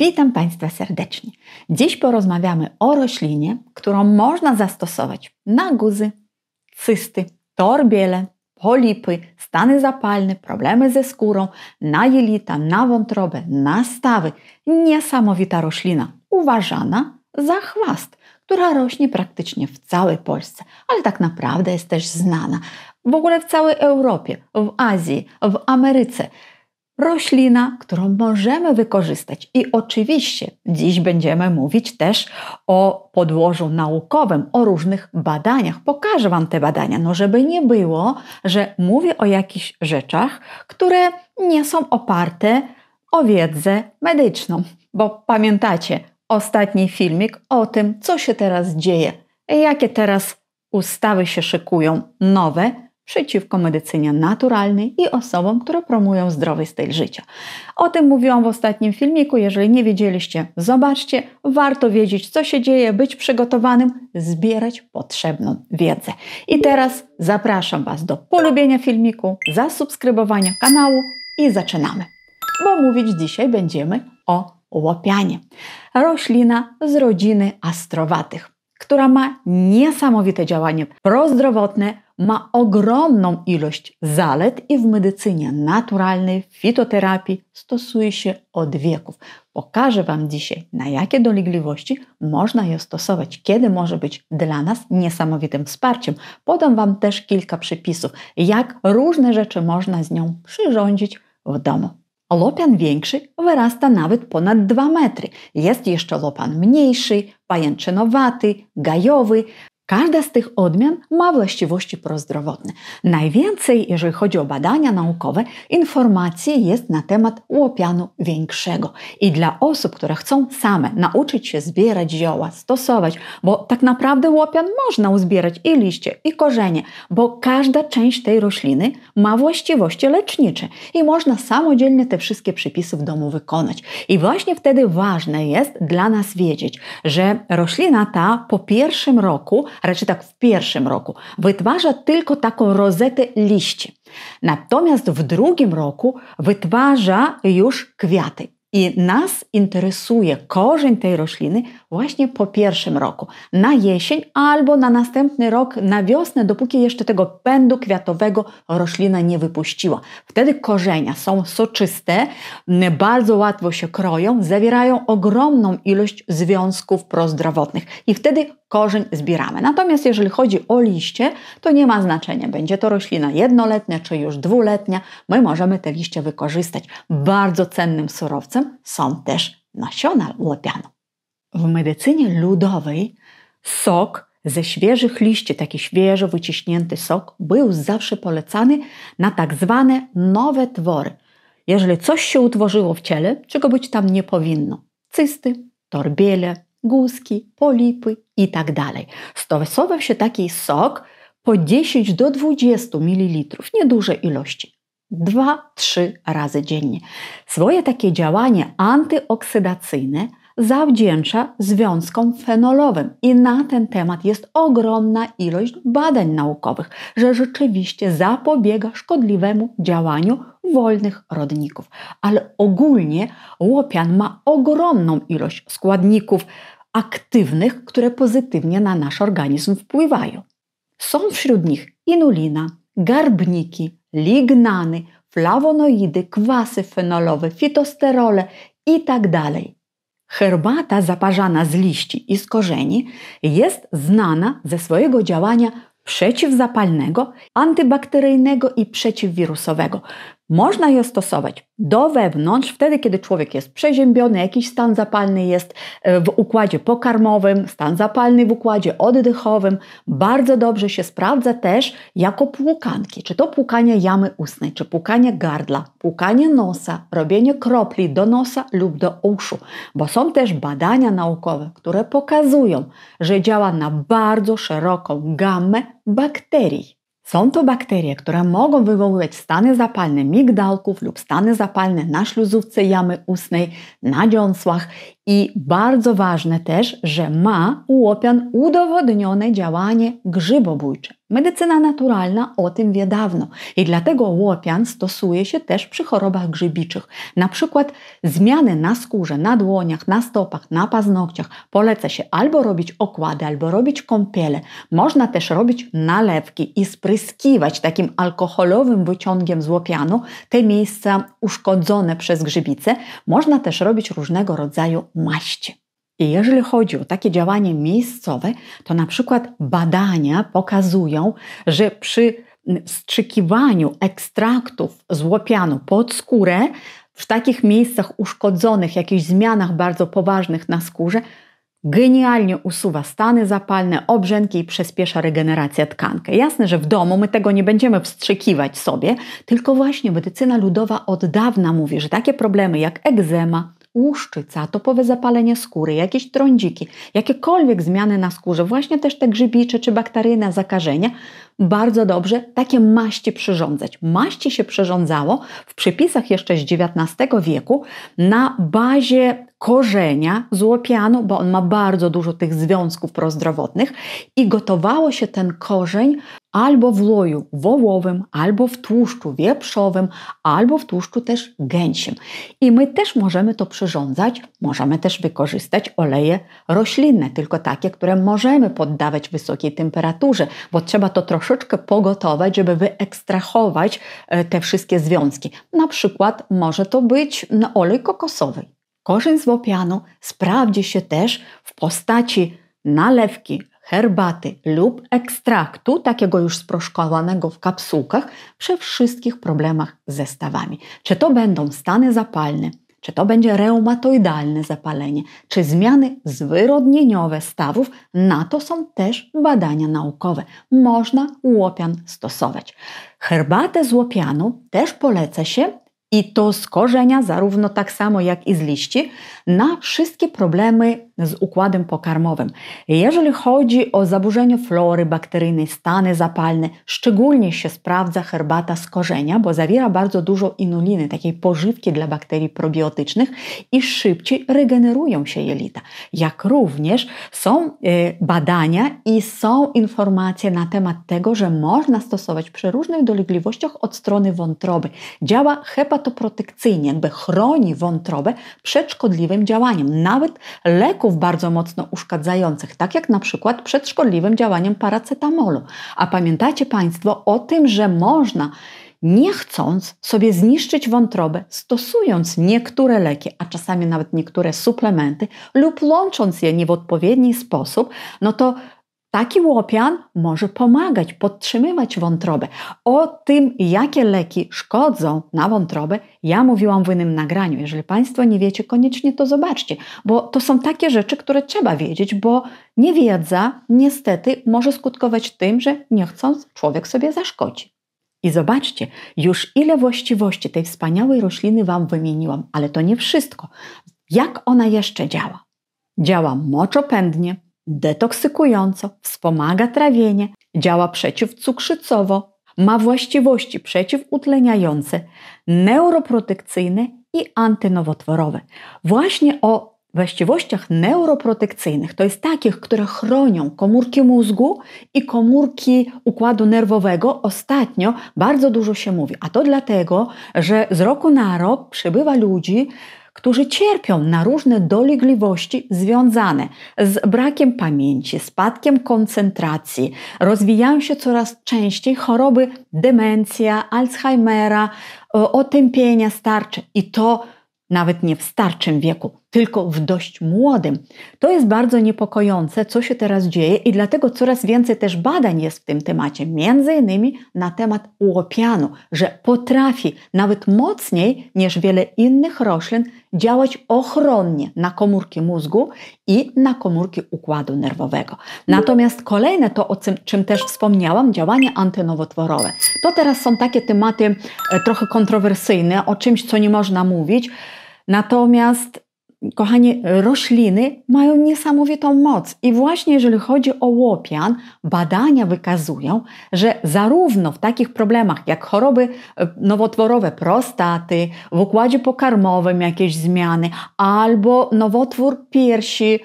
Witam Państwa serdecznie. Dziś porozmawiamy o roślinie, którą można zastosować na guzy, cysty, torbiele, polipy, stany zapalne, problemy ze skórą, na jelita, na wątrobę, na stawy. Niesamowita roślina, uważana za chwast, która rośnie praktycznie w całej Polsce, ale tak naprawdę jest też znana w ogóle w całej Europie, w Azji, w Ameryce roślina, którą możemy wykorzystać. I oczywiście dziś będziemy mówić też o podłożu naukowym, o różnych badaniach. Pokażę Wam te badania, no żeby nie było, że mówię o jakichś rzeczach, które nie są oparte o wiedzę medyczną. Bo pamiętacie ostatni filmik o tym, co się teraz dzieje, jakie teraz ustawy się szykują nowe, przeciwko medycynie naturalnej i osobom, które promują zdrowy styl życia. O tym mówiłam w ostatnim filmiku. Jeżeli nie wiedzieliście, zobaczcie. Warto wiedzieć, co się dzieje, być przygotowanym, zbierać potrzebną wiedzę. I teraz zapraszam Was do polubienia filmiku, zasubskrybowania kanału i zaczynamy. Bo mówić dzisiaj będziemy o łopianie. Roślina z rodziny astrowatych która ma niesamowite działanie prozdrowotne, ma ogromną ilość zalet i w medycynie naturalnej, w fitoterapii stosuje się od wieków. Pokażę Wam dzisiaj, na jakie dolegliwości można je stosować, kiedy może być dla nas niesamowitym wsparciem. Podam Wam też kilka przepisów, jak różne rzeczy można z nią przyrządzić w domu. Lopian większy wyrasta nawet ponad 2 metry. Jest jeszcze lopan mniejszy, pajęczynowaty, gajowy, Każda z tych odmian ma właściwości prozdrowotne. Najwięcej, jeżeli chodzi o badania naukowe, informacji jest na temat łopianu większego. I dla osób, które chcą same nauczyć się zbierać zioła, stosować, bo tak naprawdę łopian można uzbierać i liście, i korzenie, bo każda część tej rośliny ma właściwości lecznicze i można samodzielnie te wszystkie przepisy w domu wykonać. I właśnie wtedy ważne jest dla nas wiedzieć, że roślina ta po pierwszym roku raczej tak w pierwszym roku, wytwarza tylko taką rozetę liści. Natomiast w drugim roku wytwarza już kwiaty. I nas interesuje korzeń tej rośliny właśnie po pierwszym roku, na jesień albo na następny rok, na wiosnę, dopóki jeszcze tego pędu kwiatowego roślina nie wypuściła. Wtedy korzenia są soczyste, bardzo łatwo się kroją, zawierają ogromną ilość związków prozdrowotnych i wtedy korzeń zbieramy. Natomiast jeżeli chodzi o liście, to nie ma znaczenia, będzie to roślina jednoletnia czy już dwuletnia, my możemy te liście wykorzystać. Bardzo cennym surowcem są też nasiona łopianu. W medycynie ludowej sok ze świeżych liści, taki świeżo wyciśnięty sok, był zawsze polecany na tak zwane nowe twory. Jeżeli coś się utworzyło w ciele, czego być tam nie powinno, cysty, torbiele, guzki, polipy itd. Tak Stosował się taki sok po 10 do 20 ml, nieduże ilości. 2-3 razy dziennie. Swoje takie działanie antyoksydacyjne zawdzięcza związkom fenolowym i na ten temat jest ogromna ilość badań naukowych, że rzeczywiście zapobiega szkodliwemu działaniu wolnych rodników. Ale ogólnie łopian ma ogromną ilość składników aktywnych, które pozytywnie na nasz organizm wpływają. Są wśród nich inulina, garbniki, lignany, flawonoidy, kwasy fenolowe, fitosterole itd. Tak Herbata zaparzana z liści i z korzeni jest znana ze swojego działania przeciwzapalnego, antybakteryjnego i przeciwwirusowego. Można je stosować do wewnątrz, wtedy kiedy człowiek jest przeziębiony, jakiś stan zapalny jest e, w układzie pokarmowym, stan zapalny w układzie oddechowym. Bardzo dobrze się sprawdza też jako płukanki, czy to płukanie jamy ustnej, czy płukanie gardla, płukanie nosa, robienie kropli do nosa lub do uszu, bo są też badania naukowe, które pokazują, że działa na bardzo szeroką gamę bakterii. Są to bakterie, które mogą wywoływać stany zapalne migdałków lub stany zapalne na śluzówce jamy ustnej, na dziąsłach i bardzo ważne też, że ma u łopian udowodnione działanie grzybobójcze. Medycyna naturalna o tym wie dawno i dlatego łopian stosuje się też przy chorobach grzybiczych. Na przykład zmiany na skórze, na dłoniach, na stopach, na paznokciach poleca się albo robić okłady, albo robić kąpiele. Można też robić nalewki i spryskiwać takim alkoholowym wyciągiem z łopianu te miejsca uszkodzone przez grzybice. Można też robić różnego rodzaju maści. I jeżeli chodzi o takie działanie miejscowe, to na przykład badania pokazują, że przy wstrzykiwaniu ekstraktów z łopianu pod skórę, w takich miejscach uszkodzonych, jakichś zmianach bardzo poważnych na skórze, genialnie usuwa stany zapalne, obrzęki i przyspiesza regenerację tkankę. Jasne, że w domu my tego nie będziemy wstrzykiwać sobie, tylko właśnie medycyna ludowa od dawna mówi, że takie problemy jak egzema, łuszczyca, topowe zapalenie skóry, jakieś trądziki, jakiekolwiek zmiany na skórze, właśnie też te grzybicze czy bakteryjne zakażenia, bardzo dobrze takie maści przyrządzać. Maści się przyrządzało w przepisach jeszcze z XIX wieku na bazie korzenia złopianu, bo on ma bardzo dużo tych związków prozdrowotnych i gotowało się ten korzeń albo w loju wołowym, albo w tłuszczu wieprzowym, albo w tłuszczu też gęsim. I my też możemy to przyrządzać, możemy też wykorzystać oleje roślinne, tylko takie, które możemy poddawać wysokiej temperaturze, bo trzeba to troszeczkę pogotować, żeby wyekstrahować e, te wszystkie związki. Na przykład może to być no, olej kokosowy. Korzeń z łopianu sprawdzi się też w postaci nalewki, herbaty lub ekstraktu, takiego już sproszkowanego w kapsułkach, przy wszystkich problemach ze stawami. Czy to będą stany zapalne, czy to będzie reumatoidalne zapalenie, czy zmiany zwyrodnieniowe stawów, na to są też badania naukowe. Można łopian stosować. Herbatę z łopianu też poleca się i to z korzenia, zarówno tak samo jak i z liści, na wszystkie problemy z układem pokarmowym. Jeżeli chodzi o zaburzenie flory bakteryjnej, stany zapalne, szczególnie się sprawdza herbata z korzenia, bo zawiera bardzo dużo inuliny, takiej pożywki dla bakterii probiotycznych i szybciej regenerują się jelita. Jak również są e, badania i są informacje na temat tego, że można stosować przy różnych dolegliwościach od strony wątroby. Działa hepatoprotekcyjnie, jakby chroni wątrobę przed szkodliwym działaniem. Nawet leków leków bardzo mocno uszkadzających, tak jak na przykład przed szkodliwym działaniem paracetamolu. A pamiętacie Państwo o tym, że można nie chcąc sobie zniszczyć wątrobę, stosując niektóre leki, a czasami nawet niektóre suplementy, lub łącząc je nie w odpowiedni sposób, no to Taki łopian może pomagać podtrzymywać wątrobę. O tym, jakie leki szkodzą na wątrobę, ja mówiłam w innym nagraniu. Jeżeli Państwo nie wiecie, koniecznie to zobaczcie, bo to są takie rzeczy, które trzeba wiedzieć, bo niewiedza niestety może skutkować tym, że niechcąc człowiek sobie zaszkodzi. I zobaczcie, już ile właściwości tej wspaniałej rośliny Wam wymieniłam, ale to nie wszystko. Jak ona jeszcze działa? Działa moczopędnie, detoksykująco, wspomaga trawienie, działa przeciwcukrzycowo, ma właściwości przeciwutleniające, neuroprotekcyjne i antynowotworowe. Właśnie o właściwościach neuroprotekcyjnych, to jest takich, które chronią komórki mózgu i komórki układu nerwowego, ostatnio bardzo dużo się mówi. A to dlatego, że z roku na rok przybywa ludzi którzy cierpią na różne dolegliwości związane z brakiem pamięci, spadkiem koncentracji. Rozwijają się coraz częściej choroby demencja, Alzheimera, e, otępienia starcze i to nawet nie w starczym wieku tylko w dość młodym. To jest bardzo niepokojące, co się teraz dzieje i dlatego coraz więcej też badań jest w tym temacie, między innymi na temat łopianu, że potrafi nawet mocniej niż wiele innych roślin działać ochronnie na komórki mózgu i na komórki układu nerwowego. Natomiast kolejne to, o czym też wspomniałam, działania antynowotworowe. To teraz są takie tematy e, trochę kontrowersyjne, o czymś, co nie można mówić, natomiast kochani, rośliny mają niesamowitą moc. I właśnie jeżeli chodzi o łopian, badania wykazują, że zarówno w takich problemach jak choroby e, nowotworowe prostaty, w układzie pokarmowym jakieś zmiany, albo nowotwór piersi,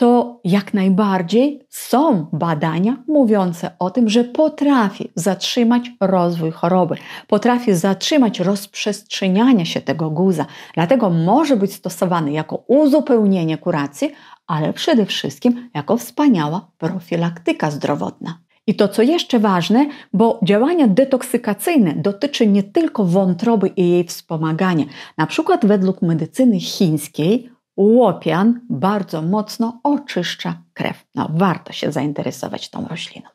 to jak najbardziej są badania mówiące o tym, że potrafi zatrzymać rozwój choroby, potrafi zatrzymać rozprzestrzenianie się tego guza. Dlatego może być stosowany jako uzupełnienie kuracji, ale przede wszystkim jako wspaniała profilaktyka zdrowotna. I to, co jeszcze ważne, bo działania detoksykacyjne dotyczy nie tylko wątroby i jej wspomagania. Na przykład według medycyny chińskiej łopian bardzo mocno oczyszcza krew. No, warto się zainteresować tą rośliną.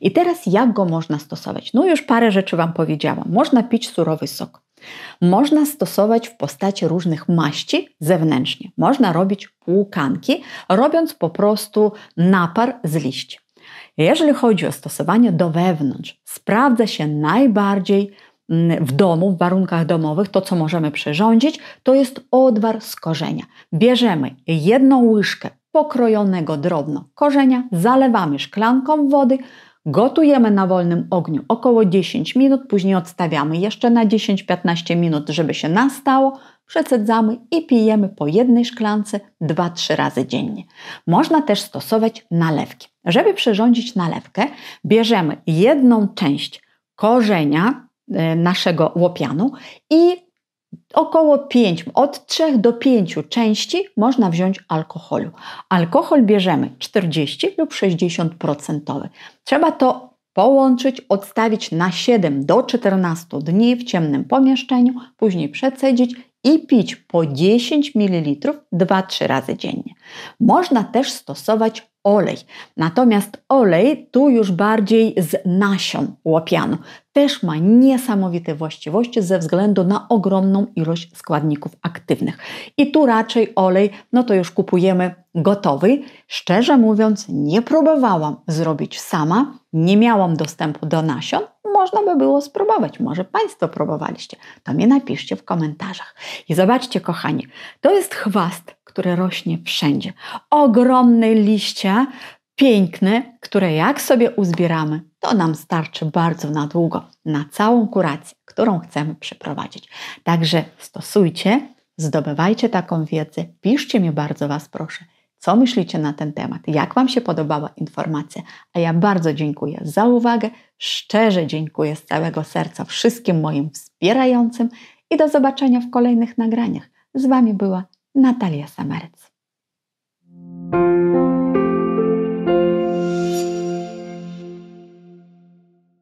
I teraz jak go można stosować? No już parę rzeczy Wam powiedziałam. Można pić surowy sok. Można stosować w postaci różnych maści zewnętrznie. Można robić łukanki, robiąc po prostu napar z liści. Jeżeli chodzi o stosowanie do wewnątrz, sprawdza się najbardziej Mm, w domu, w warunkach domowych, to co możemy przyrządzić, to jest odwar z korzenia. Bierzemy jedną łyżkę pokrojonego drobno korzenia, zalewamy szklanką wody, gotujemy na wolnym ogniu około 10 minut, później odstawiamy jeszcze na 10-15 minut, żeby się nastało, przecedzamy i pijemy po jednej szklance 2-3 razy dziennie. Można też stosować nalewki. Żeby przyrządzić nalewkę, bierzemy jedną część korzenia, E, naszego łopianu i około 5, od 3 do 5 części można wziąć alkoholu. Alkohol bierzemy 40 lub 60%. Trzeba to połączyć, odstawić na 7 do 14 dni w ciemnym pomieszczeniu, później przecedzić i pić po 10 ml 2-3 razy dziennie. Można też stosować olej. Natomiast olej tu już bardziej z nasion łopianu też ma niesamowite właściwości ze względu na ogromną ilość składników aktywnych. I tu raczej olej, no to już kupujemy gotowy. Szczerze mówiąc, nie próbowałam zrobić sama, nie miałam dostępu do nasion. Można by było spróbować, może Państwo próbowaliście. To mnie napiszcie w komentarzach. I zobaczcie, kochani, to jest chwast które rośnie wszędzie. Ogromne liście, piękne, które jak sobie uzbieramy, to nam starczy bardzo na długo, na całą kurację, którą chcemy przeprowadzić. Także stosujcie, zdobywajcie taką wiedzę, piszcie mi bardzo Was proszę. Co myślicie na ten temat? Jak Wam się podobała informacja? A ja bardzo dziękuję za uwagę. Szczerze dziękuję z całego serca wszystkim moim wspierającym i do zobaczenia w kolejnych nagraniach. Z Wami była Natalia Samarec.